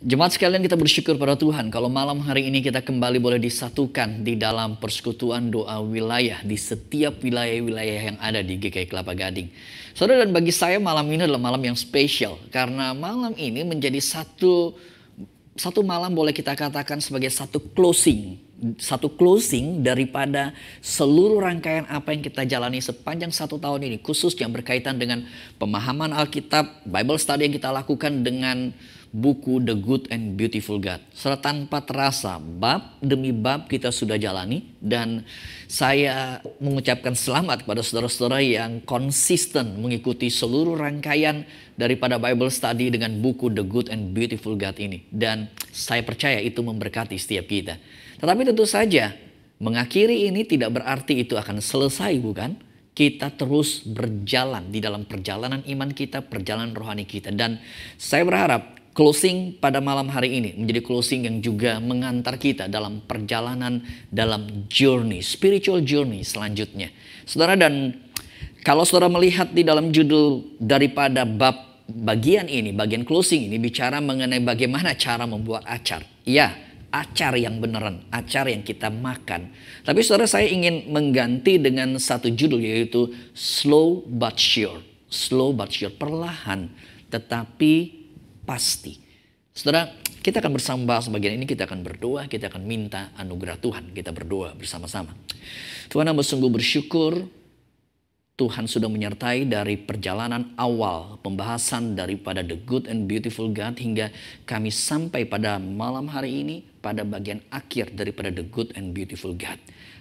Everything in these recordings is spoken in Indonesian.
Jemaat sekalian kita bersyukur pada Tuhan kalau malam hari ini kita kembali boleh disatukan di dalam persekutuan doa wilayah di setiap wilayah-wilayah yang ada di GKI Kelapa Gading. Saudara dan bagi saya malam ini adalah malam yang spesial karena malam ini menjadi satu satu malam boleh kita katakan sebagai satu closing satu closing daripada seluruh rangkaian apa yang kita jalani sepanjang satu tahun ini khusus yang berkaitan dengan pemahaman Alkitab, Bible study yang kita lakukan dengan buku The Good and Beautiful God. Serta tanpa terasa, bab demi bab kita sudah jalani dan saya mengucapkan selamat kepada saudara-saudara yang konsisten mengikuti seluruh rangkaian daripada Bible study dengan buku The Good and Beautiful God ini dan saya percaya itu memberkati setiap kita. Tetapi tentu saja mengakhiri ini tidak berarti itu akan selesai bukan? kita terus berjalan di dalam perjalanan iman kita, perjalanan rohani kita. Dan saya berharap closing pada malam hari ini menjadi closing yang juga mengantar kita dalam perjalanan dalam journey, spiritual journey selanjutnya. Saudara dan kalau saudara melihat di dalam judul daripada bab bagian ini, bagian closing ini bicara mengenai bagaimana cara membuat acar. Ya, acar yang beneran, acar yang kita makan. Tapi saudara saya ingin mengganti dengan satu judul yaitu slow but sure. Slow but sure, perlahan tetapi pasti. Saudara, kita akan bersama sebagian ini, kita akan berdoa, kita akan minta anugerah Tuhan. Kita berdoa bersama-sama. Tuhan kami sungguh bersyukur Tuhan sudah menyertai dari perjalanan awal pembahasan daripada The Good and Beautiful God hingga kami sampai pada malam hari ini pada bagian akhir daripada The Good and Beautiful God.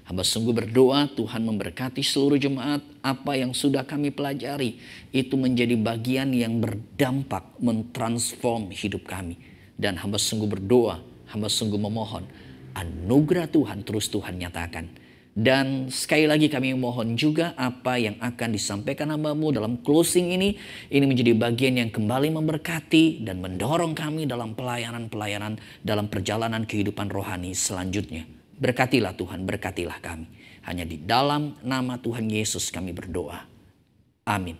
Hamba sungguh berdoa Tuhan memberkati seluruh jemaat. Apa yang sudah kami pelajari itu menjadi bagian yang berdampak mentransform hidup kami. Dan hamba sungguh berdoa, hamba sungguh memohon anugerah Tuhan terus Tuhan nyatakan. Dan sekali lagi kami mohon juga apa yang akan disampaikan hambamu dalam closing ini. Ini menjadi bagian yang kembali memberkati dan mendorong kami dalam pelayanan-pelayanan dalam perjalanan kehidupan rohani selanjutnya. Berkatilah Tuhan, berkatilah kami. Hanya di dalam nama Tuhan Yesus kami berdoa. Amin.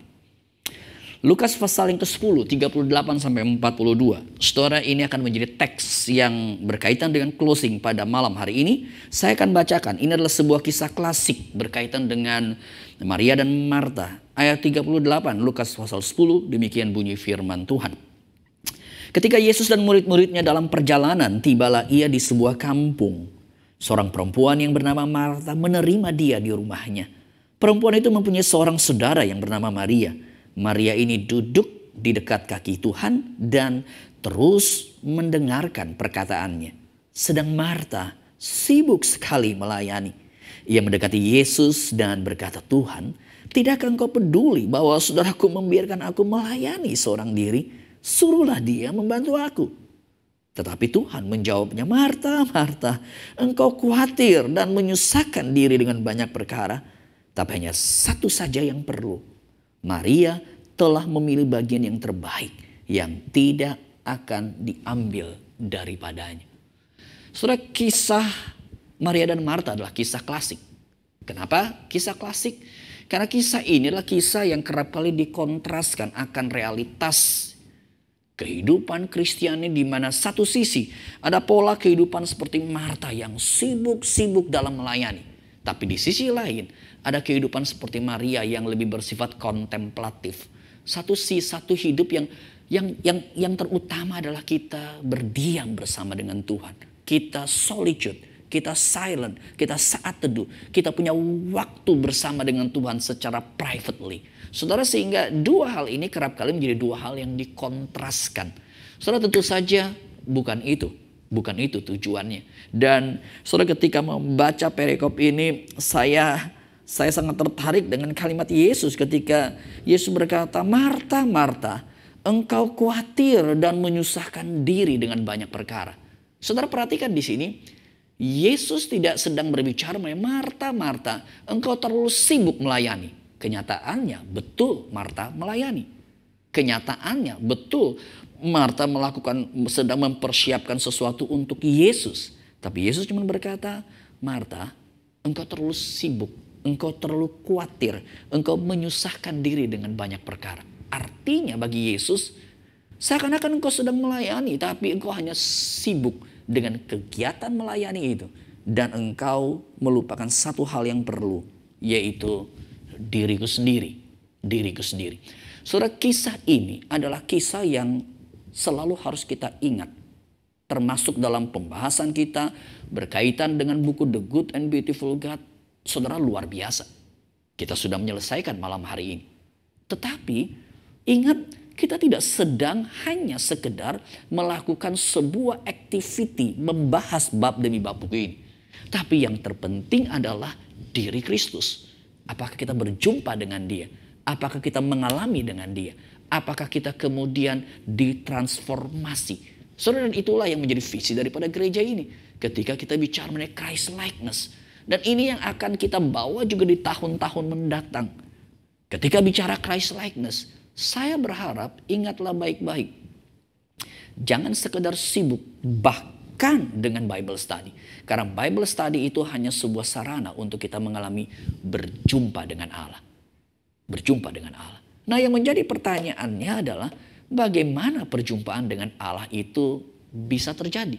Lukas pasal yang ke-10, 38 sampai 42. Saudara ini akan menjadi teks yang berkaitan dengan closing pada malam hari ini. Saya akan bacakan. Ini adalah sebuah kisah klasik berkaitan dengan Maria dan Marta. Ayat 38 Lukas pasal 10 demikian bunyi firman Tuhan. Ketika Yesus dan murid-muridnya dalam perjalanan, tibalah ia di sebuah kampung. Seorang perempuan yang bernama Martha menerima dia di rumahnya. Perempuan itu mempunyai seorang saudara yang bernama Maria. Maria ini duduk di dekat kaki Tuhan dan terus mendengarkan perkataannya. Sedang Martha sibuk sekali melayani. Ia mendekati Yesus dan berkata, "Tuhan, tidakkah engkau peduli bahwa saudaraku membiarkan aku melayani seorang diri? Suruhlah dia membantu aku." Tetapi Tuhan menjawabnya, Marta, Marta, engkau khawatir dan menyusahkan diri dengan banyak perkara, tapi hanya satu saja yang perlu. Maria telah memilih bagian yang terbaik yang tidak akan diambil daripadanya. Surat kisah Maria dan Marta adalah kisah klasik. Kenapa kisah klasik? Karena kisah ini adalah kisah yang kerap kali dikontraskan akan realitas kehidupan Kristiani di mana satu sisi ada pola kehidupan seperti Marta yang sibuk-sibuk dalam melayani. Tapi di sisi lain ada kehidupan seperti Maria yang lebih bersifat kontemplatif. Satu si satu hidup yang yang yang yang terutama adalah kita berdiam bersama dengan Tuhan. Kita solitude, kita silent, kita saat teduh, kita punya waktu bersama dengan Tuhan secara privately. Saudara sehingga dua hal ini kerap kali menjadi dua hal yang dikontraskan. Saudara tentu saja bukan itu. Bukan itu tujuannya. Dan saudara ketika membaca perikop ini saya saya sangat tertarik dengan kalimat Yesus ketika Yesus berkata, "Marta, Marta, engkau khawatir dan menyusahkan diri dengan banyak perkara." Saudara perhatikan di sini, Yesus tidak sedang berbicara mengenai Marta, Marta, engkau terlalu sibuk melayani. Kenyataannya betul Marta melayani. Kenyataannya betul Marta melakukan sedang mempersiapkan sesuatu untuk Yesus. Tapi Yesus cuma berkata, Marta, engkau terlalu sibuk, engkau terlalu khawatir, engkau menyusahkan diri dengan banyak perkara. Artinya bagi Yesus, Seakan-akan engkau sedang melayani, tapi engkau hanya sibuk dengan kegiatan melayani itu. Dan engkau melupakan satu hal yang perlu, yaitu diriku sendiri. Diriku sendiri. Saudara, kisah ini adalah kisah yang selalu harus kita ingat. Termasuk dalam pembahasan kita berkaitan dengan buku The Good and Beautiful God. Saudara, luar biasa. Kita sudah menyelesaikan malam hari ini. Tetapi, ingat kita tidak sedang hanya sekedar melakukan sebuah activity membahas bab demi bab buku ini. Tapi yang terpenting adalah diri Kristus. Apakah kita berjumpa dengan dia? Apakah kita mengalami dengan dia? Apakah kita kemudian ditransformasi? Saudara dan itulah yang menjadi visi daripada gereja ini. Ketika kita bicara mengenai Christ likeness. Dan ini yang akan kita bawa juga di tahun-tahun mendatang. Ketika bicara Christ likeness, saya berharap ingatlah baik-baik. Jangan sekedar sibuk bahkan dengan Bible study. Karena Bible study itu hanya sebuah sarana untuk kita mengalami berjumpa dengan Allah. Berjumpa dengan Allah. Nah yang menjadi pertanyaannya adalah bagaimana perjumpaan dengan Allah itu bisa terjadi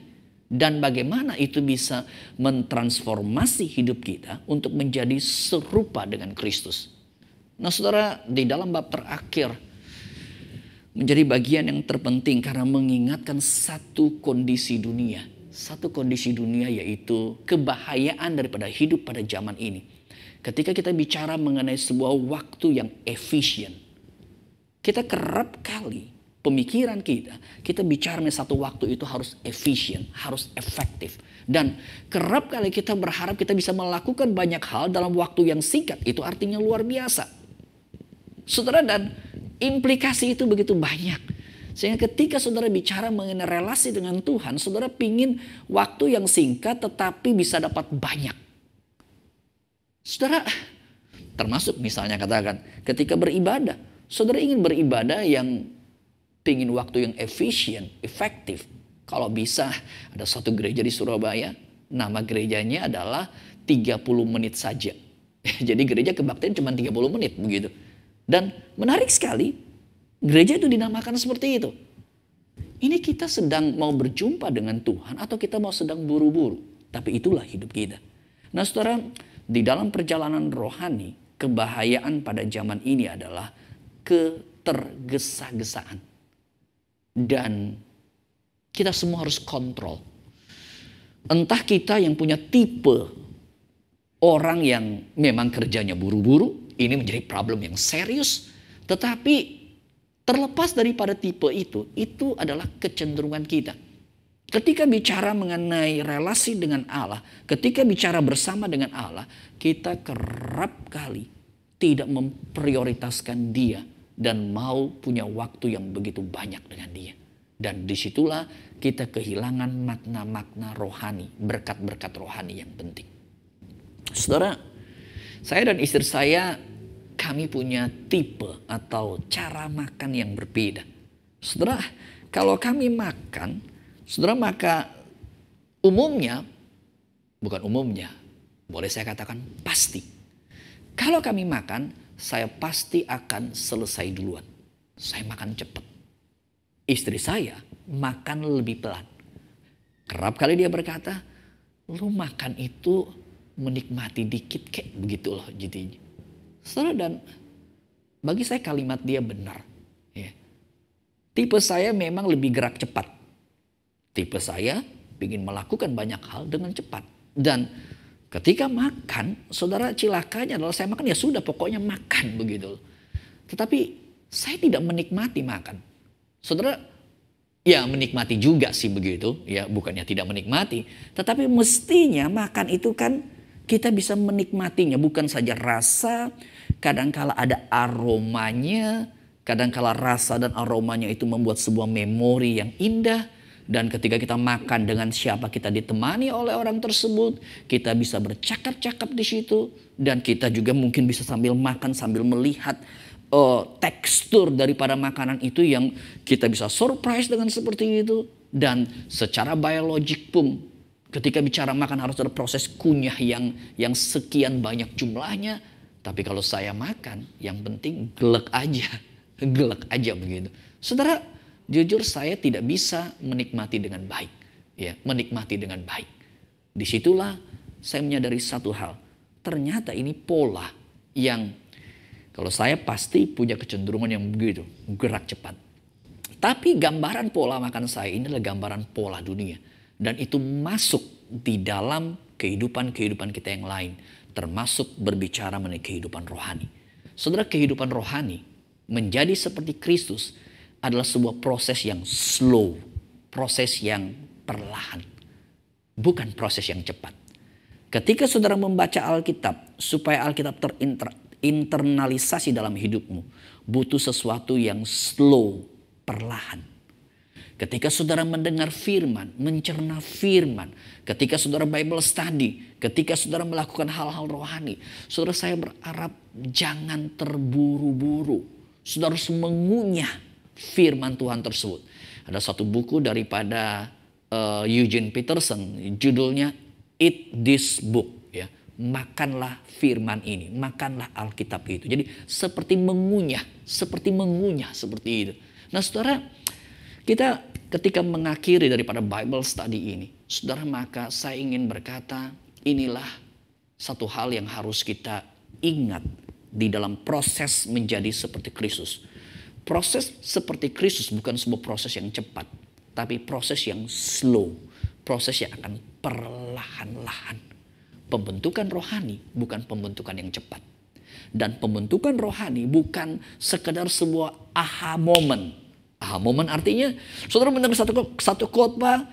dan bagaimana itu bisa mentransformasi hidup kita untuk menjadi serupa dengan Kristus. Nah, saudara, di dalam bab terakhir menjadi bagian yang terpenting karena mengingatkan satu kondisi dunia. Satu kondisi dunia yaitu kebahayaan daripada hidup pada zaman ini. Ketika kita bicara mengenai sebuah waktu yang efisien, kita kerap kali pemikiran kita, kita bicara satu waktu itu harus efisien, harus efektif. Dan kerap kali kita berharap kita bisa melakukan banyak hal dalam waktu yang singkat, itu artinya luar biasa. Saudara dan implikasi itu begitu banyak. Sehingga ketika saudara bicara mengenai relasi dengan Tuhan, saudara pingin waktu yang singkat tetapi bisa dapat banyak. Saudara, termasuk misalnya katakan ketika beribadah, saudara ingin beribadah yang pingin waktu yang efisien, efektif. Kalau bisa ada satu gereja di Surabaya, nama gerejanya adalah 30 menit saja. Jadi gereja kebaktian cuma 30 menit begitu. Dan menarik sekali, gereja itu dinamakan seperti itu. Ini kita sedang mau berjumpa dengan Tuhan atau kita mau sedang buru-buru. Tapi itulah hidup kita. Nah saudara, di dalam perjalanan rohani, kebahayaan pada zaman ini adalah ketergesa-gesaan. Dan kita semua harus kontrol. Entah kita yang punya tipe orang yang memang kerjanya buru-buru, ini menjadi problem yang serius. Tetapi terlepas daripada tipe itu, itu adalah kecenderungan kita. Ketika bicara mengenai relasi dengan Allah, ketika bicara bersama dengan Allah, kita kerap kali tidak memprioritaskan Dia dan mau punya waktu yang begitu banyak dengan Dia. Dan disitulah kita kehilangan makna-makna rohani, berkat-berkat rohani yang penting. Saudara, saya dan istri saya kami punya tipe atau cara makan yang berbeda. Saudara, kalau kami makan, saudara maka umumnya bukan umumnya, boleh saya katakan pasti. Kalau kami makan, saya pasti akan selesai duluan. Saya makan cepat. Istri saya makan lebih pelan. Kerap kali dia berkata, lu makan itu menikmati dikit kayak begitu loh jadinya. Saudara dan bagi saya kalimat dia benar. Ya. Tipe saya memang lebih gerak cepat. Tipe saya ingin melakukan banyak hal dengan cepat. Dan ketika makan, saudara cilakanya adalah saya makan ya sudah pokoknya makan begitu. Loh. Tetapi saya tidak menikmati makan. Saudara ya menikmati juga sih begitu, ya bukannya tidak menikmati, tetapi mestinya makan itu kan kita bisa menikmatinya bukan saja rasa, kadangkala ada aromanya, kadangkala rasa dan aromanya itu membuat sebuah memori yang indah. Dan ketika kita makan dengan siapa kita ditemani oleh orang tersebut, kita bisa bercakap-cakap di situ, dan kita juga mungkin bisa sambil makan sambil melihat uh, tekstur daripada makanan itu yang kita bisa surprise dengan seperti itu. Dan secara biologik pun Ketika bicara makan harus ada proses kunyah yang yang sekian banyak jumlahnya. Tapi kalau saya makan, yang penting gelek aja. gelek aja begitu. Saudara, jujur saya tidak bisa menikmati dengan baik. Ya, menikmati dengan baik. Disitulah saya menyadari satu hal. Ternyata ini pola yang kalau saya pasti punya kecenderungan yang begitu, gerak cepat. Tapi gambaran pola makan saya ini adalah gambaran pola dunia dan itu masuk di dalam kehidupan-kehidupan kita yang lain, termasuk berbicara mengenai kehidupan rohani. Saudara, kehidupan rohani menjadi seperti Kristus adalah sebuah proses yang slow, proses yang perlahan, bukan proses yang cepat. Ketika saudara membaca Alkitab, supaya Alkitab terinternalisasi dalam hidupmu, butuh sesuatu yang slow, perlahan. Ketika saudara mendengar firman, mencerna firman, ketika saudara Bible study, ketika saudara melakukan hal-hal rohani, saudara saya berharap jangan terburu-buru. Saudara harus mengunyah firman Tuhan tersebut. Ada satu buku daripada uh, Eugene Peterson, judulnya Eat This Book. Ya. Makanlah firman ini, makanlah Alkitab itu. Jadi seperti mengunyah, seperti mengunyah seperti itu. Nah saudara, kita ketika mengakhiri daripada Bible study ini, saudara maka saya ingin berkata, inilah satu hal yang harus kita ingat di dalam proses menjadi seperti Kristus. Proses seperti Kristus bukan sebuah proses yang cepat, tapi proses yang slow, proses yang akan perlahan-lahan. Pembentukan rohani bukan pembentukan yang cepat. Dan pembentukan rohani bukan sekedar sebuah aha moment Aha momen artinya, saudara mendengar satu, satu khotbah,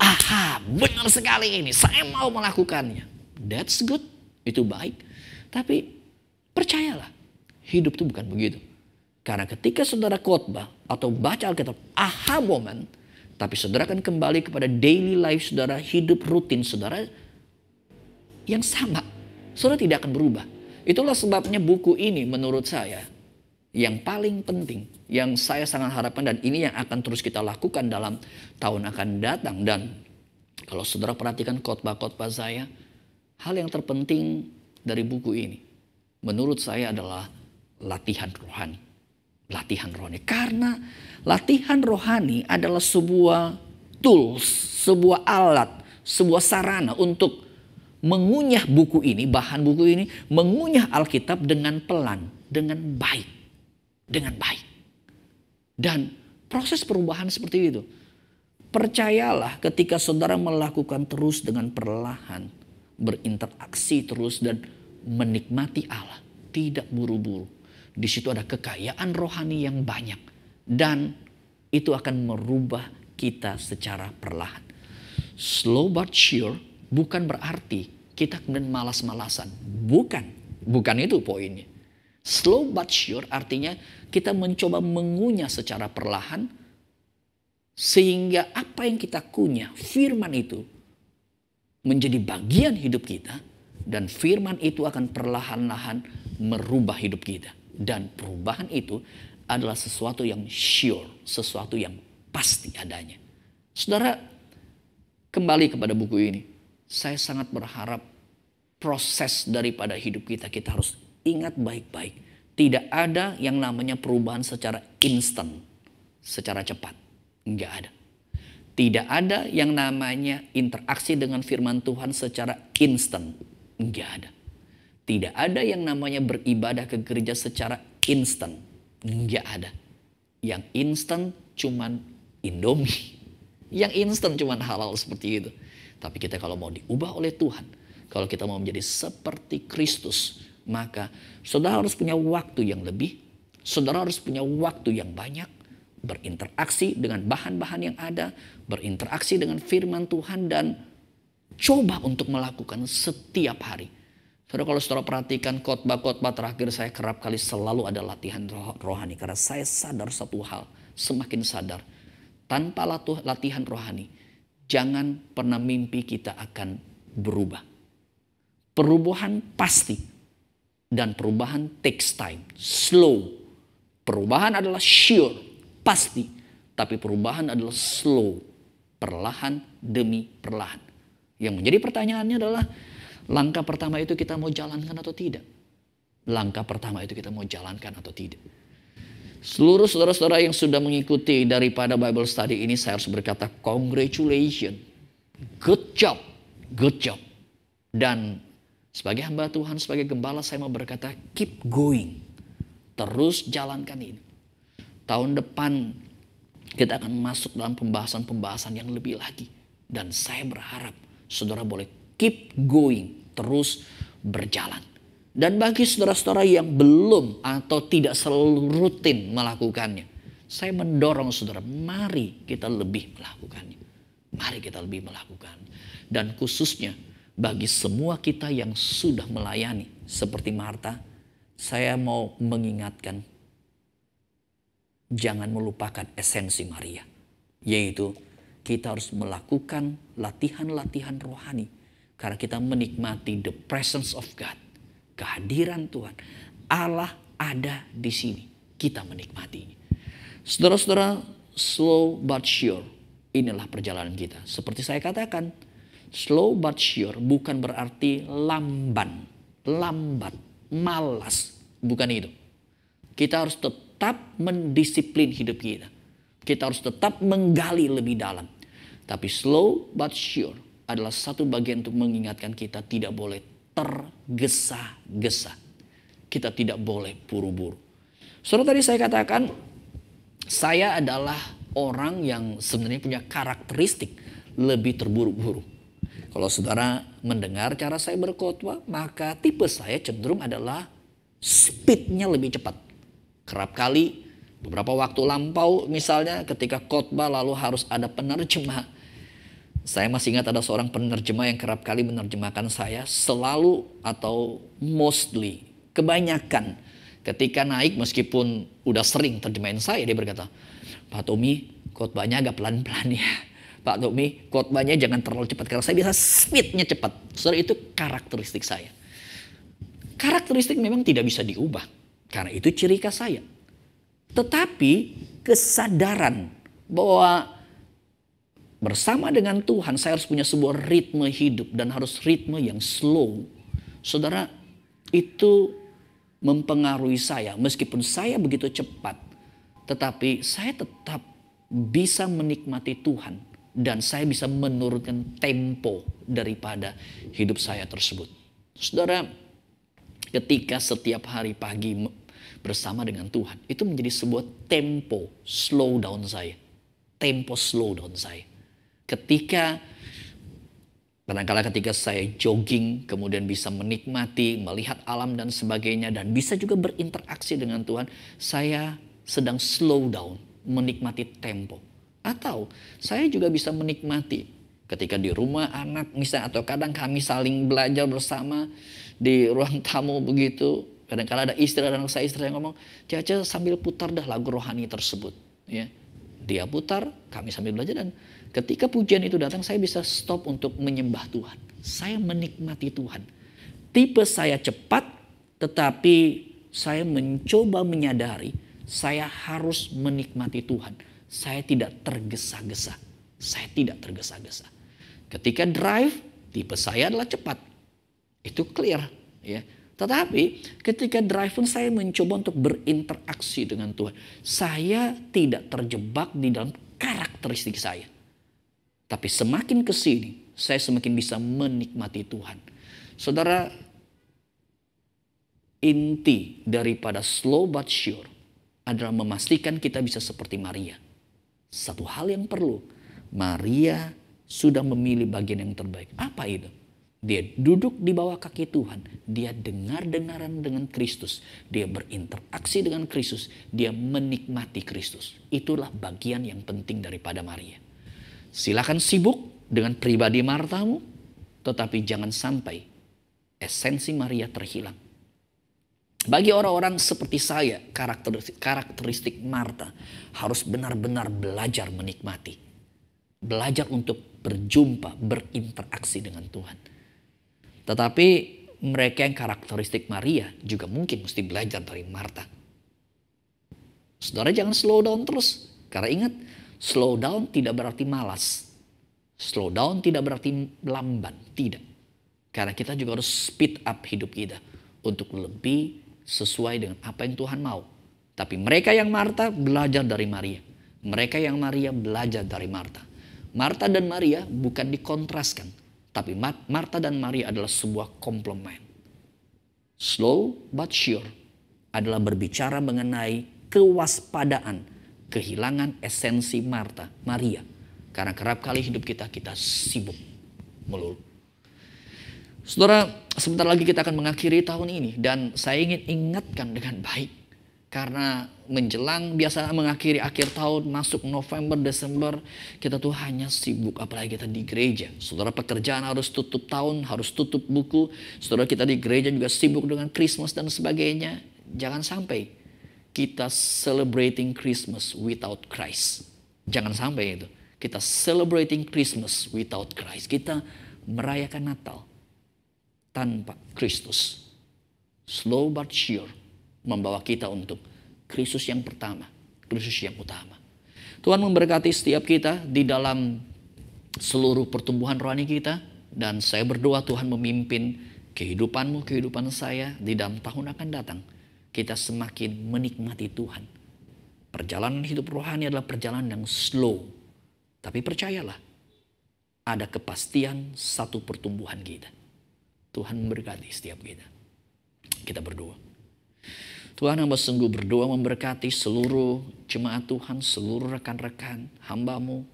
aha benar sekali ini, saya mau melakukannya. That's good, itu baik. Tapi percayalah, hidup itu bukan begitu. Karena ketika saudara khotbah atau baca Alkitab, aha momen, tapi saudara akan kembali kepada daily life saudara, hidup rutin saudara yang sama. Saudara tidak akan berubah. Itulah sebabnya buku ini menurut saya yang paling penting, yang saya sangat harapkan dan ini yang akan terus kita lakukan dalam tahun akan datang dan kalau saudara perhatikan khotbah-khotbah saya, hal yang terpenting dari buku ini menurut saya adalah latihan rohani. Latihan rohani karena latihan rohani adalah sebuah tools, sebuah alat, sebuah sarana untuk mengunyah buku ini, bahan buku ini, mengunyah Alkitab dengan pelan, dengan baik dengan baik. Dan proses perubahan seperti itu. Percayalah ketika saudara melakukan terus dengan perlahan, berinteraksi terus dan menikmati Allah, tidak buru-buru. Di situ ada kekayaan rohani yang banyak dan itu akan merubah kita secara perlahan. Slow but sure bukan berarti kita kemudian malas-malasan. Bukan, bukan itu poinnya. Slow but sure artinya kita mencoba mengunyah secara perlahan sehingga apa yang kita kunyah firman itu menjadi bagian hidup kita dan firman itu akan perlahan-lahan merubah hidup kita dan perubahan itu adalah sesuatu yang sure, sesuatu yang pasti adanya. Saudara, kembali kepada buku ini. Saya sangat berharap proses daripada hidup kita kita harus ingat baik-baik tidak ada yang namanya perubahan secara instan, secara cepat. Enggak ada. Tidak ada yang namanya interaksi dengan firman Tuhan secara instan. Enggak ada. Tidak ada yang namanya beribadah ke gereja secara instan. Enggak ada. Yang instan cuman Indomie. Yang instan cuman halal seperti itu. Tapi kita kalau mau diubah oleh Tuhan, kalau kita mau menjadi seperti Kristus, maka saudara harus punya waktu yang lebih, saudara harus punya waktu yang banyak, berinteraksi dengan bahan-bahan yang ada, berinteraksi dengan firman Tuhan dan coba untuk melakukan setiap hari. Saudara kalau saudara perhatikan khotbah-khotbah terakhir saya kerap kali selalu ada latihan rohani karena saya sadar satu hal, semakin sadar tanpa latuh, latihan rohani jangan pernah mimpi kita akan berubah. Perubahan pasti dan perubahan takes time, slow. Perubahan adalah sure, pasti, tapi perubahan adalah slow, perlahan demi perlahan. Yang menjadi pertanyaannya adalah langkah pertama itu kita mau jalankan atau tidak? Langkah pertama itu kita mau jalankan atau tidak? Seluruh saudara-saudara yang sudah mengikuti daripada Bible study ini saya harus berkata congratulations. Good job. Good job. Dan sebagai hamba Tuhan, sebagai gembala saya mau berkata keep going. Terus jalankan ini. Tahun depan kita akan masuk dalam pembahasan-pembahasan yang lebih lagi. Dan saya berharap saudara boleh keep going, terus berjalan. Dan bagi saudara-saudara yang belum atau tidak selalu rutin melakukannya, saya mendorong saudara, mari kita lebih melakukannya. Mari kita lebih melakukan. Dan khususnya bagi semua kita yang sudah melayani seperti Marta, saya mau mengingatkan jangan melupakan esensi Maria, yaitu kita harus melakukan latihan-latihan rohani karena kita menikmati the presence of God, kehadiran Tuhan. Allah ada di sini. Kita menikmatinya. Saudara-saudara, slow but sure. Inilah perjalanan kita. Seperti saya katakan, Slow but sure bukan berarti lamban, lambat, malas. Bukan itu. Kita harus tetap mendisiplin hidup kita. Kita harus tetap menggali lebih dalam. Tapi slow but sure adalah satu bagian untuk mengingatkan kita tidak boleh tergesa-gesa. Kita tidak boleh buru-buru. Soalnya tadi saya katakan, saya adalah orang yang sebenarnya punya karakteristik lebih terburu-buru. Kalau saudara mendengar cara saya berkhotbah, maka tipe saya cenderung adalah speednya lebih cepat. Kerap kali beberapa waktu lampau misalnya ketika khotbah lalu harus ada penerjemah. Saya masih ingat ada seorang penerjemah yang kerap kali menerjemahkan saya selalu atau mostly, kebanyakan ketika naik meskipun udah sering terjemahin saya dia berkata, Pak Tommy khotbahnya agak pelan-pelan ya Pak Tommy, khotbahnya jangan terlalu cepat karena saya biasa speednya cepat. Saudara itu karakteristik saya. Karakteristik memang tidak bisa diubah karena itu ciri khas saya. Tetapi kesadaran bahwa bersama dengan Tuhan saya harus punya sebuah ritme hidup dan harus ritme yang slow. Saudara, itu mempengaruhi saya meskipun saya begitu cepat tetapi saya tetap bisa menikmati Tuhan dan saya bisa menurunkan tempo daripada hidup saya tersebut. Saudara, ketika setiap hari pagi bersama dengan Tuhan, itu menjadi sebuah tempo slow down saya. Tempo slow down saya. Ketika kadang-kala ketika saya jogging, kemudian bisa menikmati, melihat alam dan sebagainya, dan bisa juga berinteraksi dengan Tuhan, saya sedang slow down, menikmati tempo. Atau saya juga bisa menikmati ketika di rumah anak misalnya atau kadang kami saling belajar bersama di ruang tamu begitu kadang kadang ada istri dan saya istri yang ngomong Caca sambil putar dah lagu rohani tersebut ya dia putar kami sambil belajar dan ketika pujian itu datang saya bisa stop untuk menyembah Tuhan saya menikmati Tuhan tipe saya cepat tetapi saya mencoba menyadari saya harus menikmati Tuhan saya tidak tergesa-gesa. Saya tidak tergesa-gesa. Ketika drive, tipe saya adalah cepat. Itu clear. Ya. Tetapi ketika drive pun saya mencoba untuk berinteraksi dengan Tuhan. Saya tidak terjebak di dalam karakteristik saya. Tapi semakin ke sini, saya semakin bisa menikmati Tuhan. Saudara, inti daripada slow but sure adalah memastikan kita bisa seperti Maria satu hal yang perlu, Maria sudah memilih bagian yang terbaik. Apa itu? Dia duduk di bawah kaki Tuhan. Dia dengar-dengaran dengan Kristus. Dia berinteraksi dengan Kristus. Dia menikmati Kristus. Itulah bagian yang penting daripada Maria. Silakan sibuk dengan pribadi Martamu. Tetapi jangan sampai esensi Maria terhilang bagi orang-orang seperti saya, karakteristik, karakteristik Marta harus benar-benar belajar menikmati. Belajar untuk berjumpa, berinteraksi dengan Tuhan. Tetapi mereka yang karakteristik Maria juga mungkin mesti belajar dari Marta. Saudara jangan slow down terus. Karena ingat, slow down tidak berarti malas. Slow down tidak berarti lamban. Tidak. Karena kita juga harus speed up hidup kita untuk lebih sesuai dengan apa yang Tuhan mau. Tapi mereka yang Marta belajar dari Maria. Mereka yang Maria belajar dari Marta. Marta dan Maria bukan dikontraskan. Tapi Marta dan Maria adalah sebuah komplement. Slow but sure adalah berbicara mengenai kewaspadaan, kehilangan esensi Marta, Maria. Karena kerap kali hidup kita, kita sibuk melulu. Saudara, sebentar lagi kita akan mengakhiri tahun ini dan saya ingin ingatkan dengan baik karena menjelang biasa mengakhiri akhir tahun masuk November Desember kita tuh hanya sibuk apalagi kita di gereja saudara pekerjaan harus tutup tahun harus tutup buku saudara kita di gereja juga sibuk dengan Christmas dan sebagainya jangan sampai kita celebrating Christmas without Christ jangan sampai itu kita celebrating Christmas without Christ kita merayakan Natal tanpa Kristus. Slow but sure membawa kita untuk Kristus yang pertama, Kristus yang utama. Tuhan memberkati setiap kita di dalam seluruh pertumbuhan rohani kita dan saya berdoa Tuhan memimpin kehidupanmu, kehidupan saya di dalam tahun akan datang. Kita semakin menikmati Tuhan. Perjalanan hidup rohani adalah perjalanan yang slow. Tapi percayalah, ada kepastian satu pertumbuhan kita. Tuhan memberkati setiap kita. Kita berdoa. Tuhan hamba sungguh berdoa memberkati seluruh jemaat Tuhan, seluruh rekan-rekan hambamu.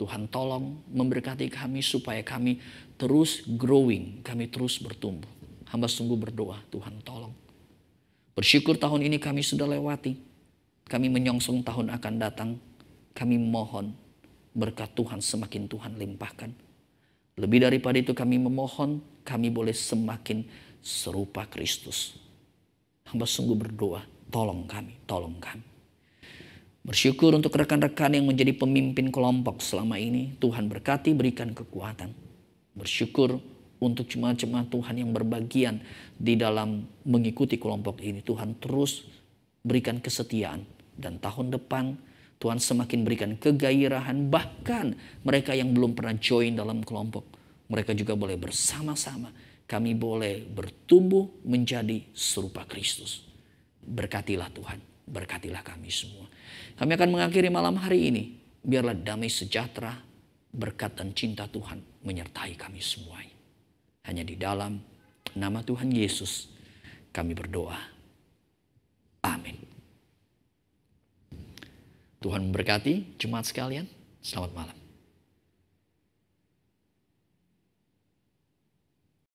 Tuhan tolong memberkati kami supaya kami terus growing, kami terus bertumbuh. Hamba sungguh berdoa, Tuhan tolong. Bersyukur tahun ini kami sudah lewati. Kami menyongsong tahun akan datang. Kami mohon berkat Tuhan semakin Tuhan limpahkan lebih daripada itu kami memohon kami boleh semakin serupa Kristus. Hamba sungguh berdoa, tolong kami, tolong kami. Bersyukur untuk rekan-rekan yang menjadi pemimpin kelompok selama ini. Tuhan berkati, berikan kekuatan. Bersyukur untuk jemaat-jemaat Tuhan yang berbagian di dalam mengikuti kelompok ini. Tuhan terus berikan kesetiaan. Dan tahun depan Tuhan semakin berikan kegairahan bahkan mereka yang belum pernah join dalam kelompok. Mereka juga boleh bersama-sama. Kami boleh bertumbuh menjadi serupa Kristus. Berkatilah Tuhan, berkatilah kami semua. Kami akan mengakhiri malam hari ini. Biarlah damai sejahtera, berkat dan cinta Tuhan menyertai kami semua. Hanya di dalam nama Tuhan Yesus kami berdoa. Amin. Tuhan memberkati jemaat sekalian. Selamat malam.